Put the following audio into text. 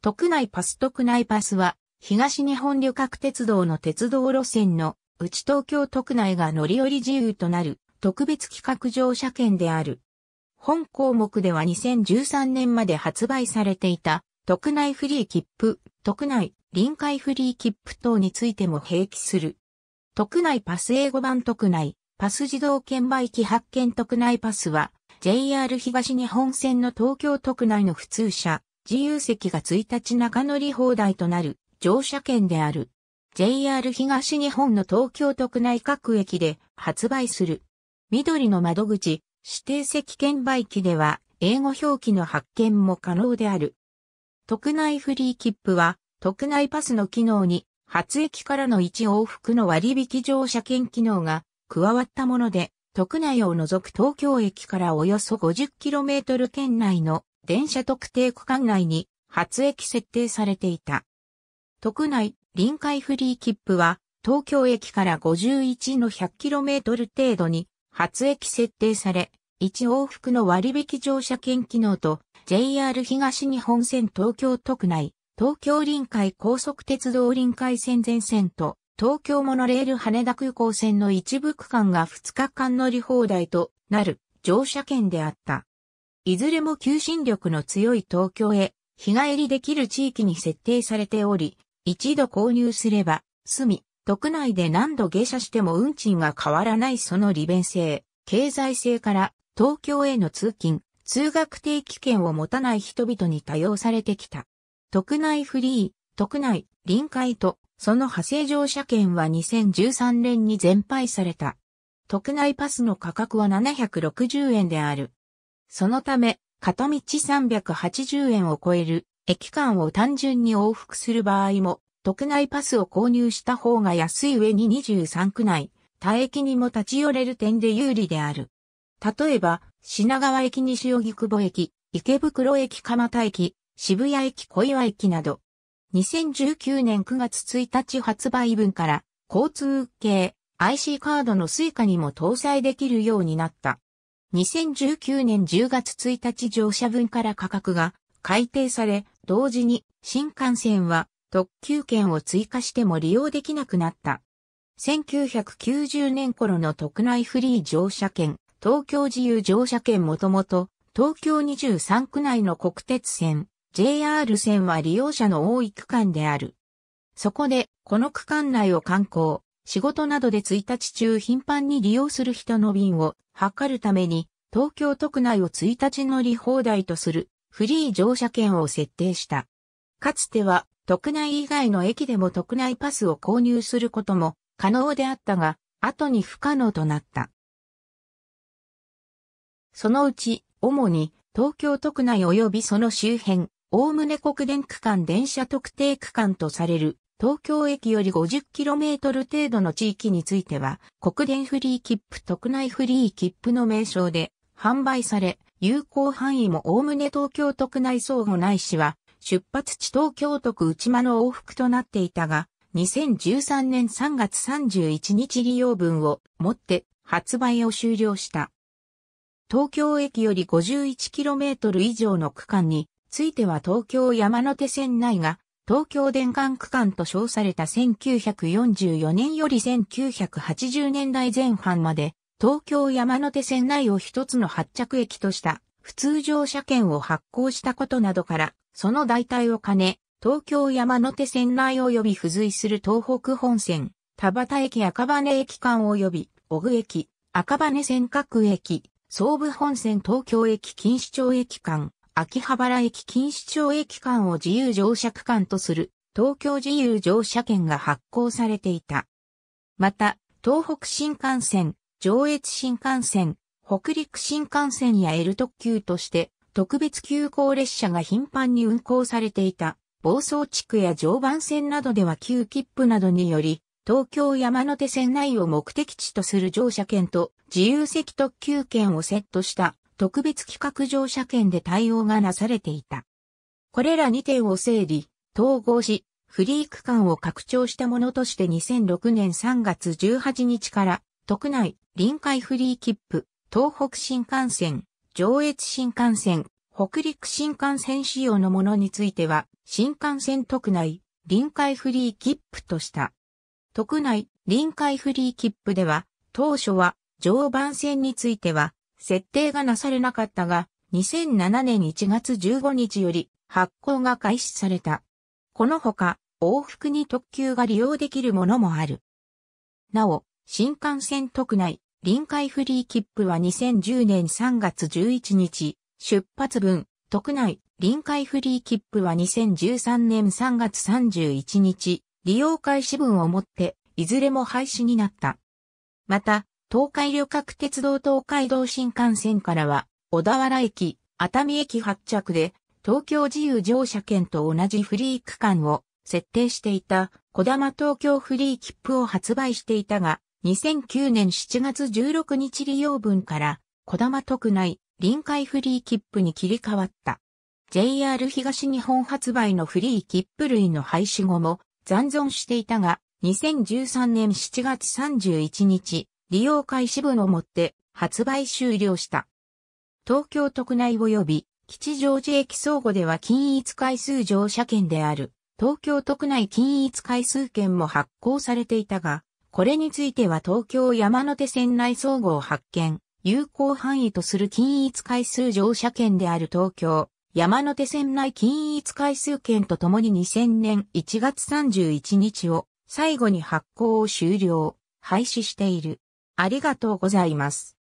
特内パス特内パスは、東日本旅客鉄道の鉄道路線の、内東京特内が乗り降り自由となる、特別企画乗車券である。本項目では2013年まで発売されていた、特内フリー切符、特内臨海フリー切符等についても併記する。特内パス英語版特内、パス自動券売機発券特内パスは、JR 東日本線の東京特内の普通車、自由席が1日中乗り放題となる乗車券である。JR 東日本の東京都区内各駅で発売する。緑の窓口、指定席券売機では英語表記の発券も可能である。特内フリー切符は、特内パスの機能に、発駅からの1往復の割引乗車券機能が加わったもので、特内を除く東京駅からおよそ 50km 圏内の電車特定区間内に発駅設定されていた。特内臨海フリー切符は東京駅から51の 100km 程度に発駅設定され、1往復の割引乗車券機能と JR 東日本線東京特内、東京臨海高速鉄道臨海線全線と東京モノレール羽田空港線の一部区間が2日間乗り放題となる乗車券であった。いずれも求心力の強い東京へ日帰りできる地域に設定されており、一度購入すれば、住み、国内で何度下車しても運賃が変わらないその利便性、経済性から東京への通勤、通学定期券を持たない人々に多用されてきた。国内フリー、特内、臨海と、その派生乗車券は2013年に全廃された。国内パスの価格は760円である。そのため、片道380円を超える駅間を単純に往復する場合も、特内パスを購入した方が安い上に23区内、他駅にも立ち寄れる点で有利である。例えば、品川駅西荻窪駅、池袋駅蒲田駅、渋谷駅小岩駅など、2019年9月1日発売分から、交通系 IC カードのスイカにも搭載できるようになった。2019年10月1日乗車分から価格が改定され、同時に新幹線は特急券を追加しても利用できなくなった。1990年頃の特内フリー乗車券、東京自由乗車券もともと、東京23区内の国鉄線、JR 線は利用者の多い区間である。そこで、この区間内を観光、仕事などで1日中頻繁に利用する人の便を測るために、東京都区内を1日乗り放題とするフリー乗車券を設定した。かつては、都区内以外の駅でも都区内パスを購入することも可能であったが、後に不可能となった。そのうち、主に東京都区内及びその周辺、おおむね国電区間電車特定区間とされる東京駅より 50km 程度の地域については、国電フリー切符特内フリー切符の名称で販売され、有効範囲もおおむね東京都内相互ないしは、出発地東京都区内間の往復となっていたが、2013年3月31日利用分をもって発売を終了した。東京駅より 51km 以上の区間については東京山手線内が東京電管区間と称された1944年より1980年代前半まで、東京山手線内を一つの発着駅とした普通乗車券を発行したことなどから、その代替を兼ね、東京山手線内及び付随する東北本線、田端駅赤羽駅間及び、小具駅、赤羽線各駅、総武本線東京駅錦糸町駅間、秋葉原駅錦糸町駅間を自由乗車区間とする東京自由乗車券が発行されていた。また、東北新幹線、上越新幹線、北陸新幹線や L 特急として特別急行列車が頻繁に運行されていた。房総地区や常磐線などでは旧切符などにより、東京山手線内を目的地とする乗車券と自由席特急券をセットした特別企画乗車券で対応がなされていた。これら2点を整理、統合し、フリー区間を拡張したものとして2006年3月18日から、特内、臨海フリー切符、東北新幹線、上越新幹線、北陸新幹線仕様のものについては、新幹線特内、臨海フリー切符とした。特内、臨海フリー切符では、当初は、常磐線については、設定がなされなかったが、2007年1月15日より発行が開始された。このほか、往復に特急が利用できるものもある。なお、新幹線特内、臨海フリー切符は2010年3月11日、出発分、特内、臨海フリー切符は2013年3月31日、利用開始分をもって、いずれも廃止になった。また、東海旅客鉄道東海道新幹線からは、小田原駅、熱海駅発着で、東京自由乗車券と同じフリー区間を設定していた、小玉東京フリー切符を発売していたが、2009年7月16日利用分から、小玉特内、臨海フリー切符に切り替わった。JR 東日本発売のフリー切符類の廃止後も残存していたが、2013年7月31日、利用開始分をもって発売終了した。東京都区内及び吉祥寺駅相互では均一回数乗車券である東京都区内均一回数券も発行されていたが、これについては東京山手線内相互を発見、有効範囲とする均一回数乗車券である東京山手線内均一回数券とともに2000年1月31日を最後に発行を終了、廃止している。ありがとうございます。